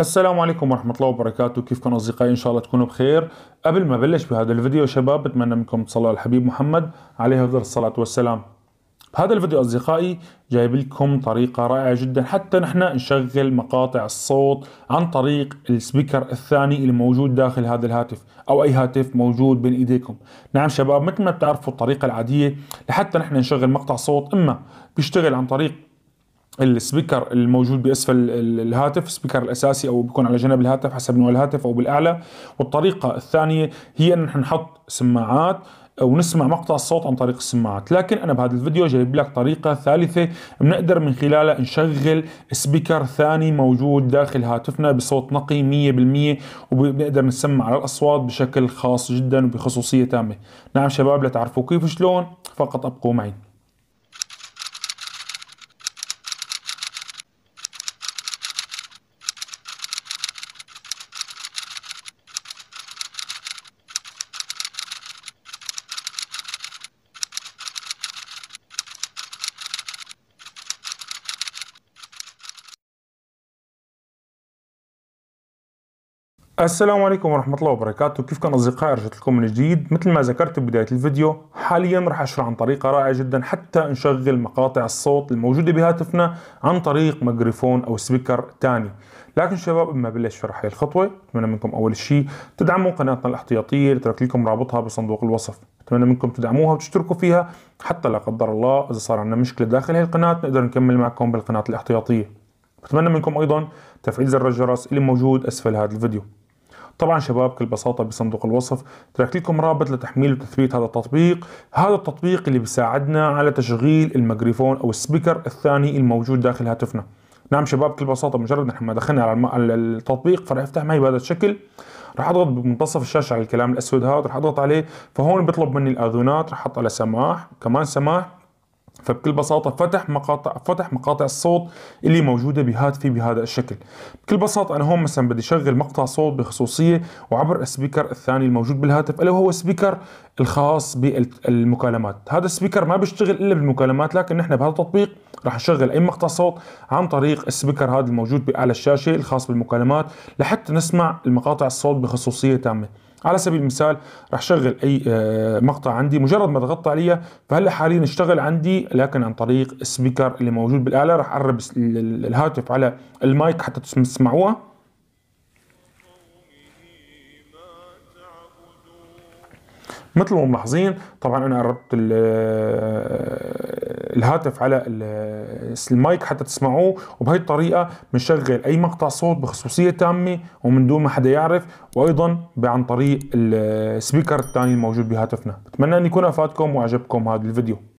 السلام عليكم ورحمة الله وبركاته كيفكم أصدقائي إن شاء الله تكونوا بخير قبل ما بلش بهذا الفيديو شباب بتمنى منكم تصلوا على الحبيب محمد عليه أفضل الصلاة والسلام بهذا الفيديو أصدقائي جايب لكم طريقة رائعة جدا حتى نحن نشغل مقاطع الصوت عن طريق السبيكر الثاني الموجود داخل هذا الهاتف أو أي هاتف موجود بين إيديكم نعم شباب مثل ما بتعرفوا الطريقة العادية لحتى نحن نشغل مقطع صوت إما بيشتغل عن طريق السبيكر الموجود باسفل الهاتف السبيكر الاساسي او بيكون على جنب الهاتف حسب نوع الهاتف او بالاعلى والطريقه الثانيه هي ان نحن نحط سماعات ونسمع مقطع الصوت عن طريق السماعات لكن انا بهذا الفيديو جايب لك طريقه ثالثه بنقدر من خلالها نشغل سبيكر ثاني موجود داخل هاتفنا بصوت نقي 100% وبنقدر نسمع على الاصوات بشكل خاص جدا وبخصوصيه تامه نعم شباب لتعرفوا كيف شلون فقط ابقوا معي السلام عليكم ورحمة الله وبركاته كيف كان أصدقائي رجعت لكم من جديد مثل ما ذكرت ببداية الفيديو حاليا رح أشرح عن طريقة رائعة جدا حتى نشغل مقاطع الصوت الموجودة بهاتفنا عن طريق ميكروفون أو سبيكر تاني لكن شباب قبل ما بلش شرح هي الخطوة أتمنى منكم أول شيء تدعموا قناتنا الاحتياطية اللي ترك لكم رابطها بصندوق الوصف أتمنى منكم تدعموها وتشتركوا فيها حتى لا قدر الله إذا صار عندنا مشكلة داخل هي القناة نقدر نكمل معكم بالقناة الاحتياطية بتمنى منكم أيضا تفعيل زر الجرس اللي موجود أسفل هذا الفيديو طبعا شباب بكل بساطه بصندوق الوصف تركت لكم رابط لتحميل وتثبيت هذا التطبيق هذا التطبيق اللي بيساعدنا على تشغيل الميكروفون او السبيكر الثاني الموجود داخل هاتفنا نعم شباب بكل بساطه مجرد نحن ما دخلنا على التطبيق فراح يفتح معي بهذا الشكل راح اضغط بمنتصف الشاشه على الكلام الاسود هذا راح اضغط عليه فهون بيطلب مني الاذونات راح احط على سماح كمان سماح فبكل بساطة فتح مقاطع فتح مقاطع الصوت اللي موجودة بهاتفي بهذا الشكل بكل بساطة أنا هون مثلا بدي أشغل مقطع صوت بخصوصية وعبر السبيكر الثاني الموجود بالهاتف ألا وهو سبيكر الخاص بالمكالمات هذا السبيكر ما بيشتغل إلا بالمكالمات لكن نحن بهذا التطبيق راح نشغل أي مقطع صوت عن طريق السبيكر هذا الموجود على الشاشة الخاص بالمكالمات لحتى نسمع المقاطع الصوت بخصوصية تامة على سبيل المثال راح شغل اي آه، مقطع عندي مجرد ما ضغطت عليه فهلا حاليا اشتغل عندي لكن عن طريق السبيكر اللي موجود بالاله راح اقرب الهاتف على المايك حتى تسمعوها مثل ما ملاحظين طبعا انا قربت الهاتف على المايك حتى تسمعوه وبهي الطريقه بنشغل اي مقطع صوت بخصوصيه تامه ومن دون ما حدا يعرف وايضا عن طريق السبيكر الثاني الموجود بهاتفنا بتمنى ان يكون افادكم وعجبكم هذا الفيديو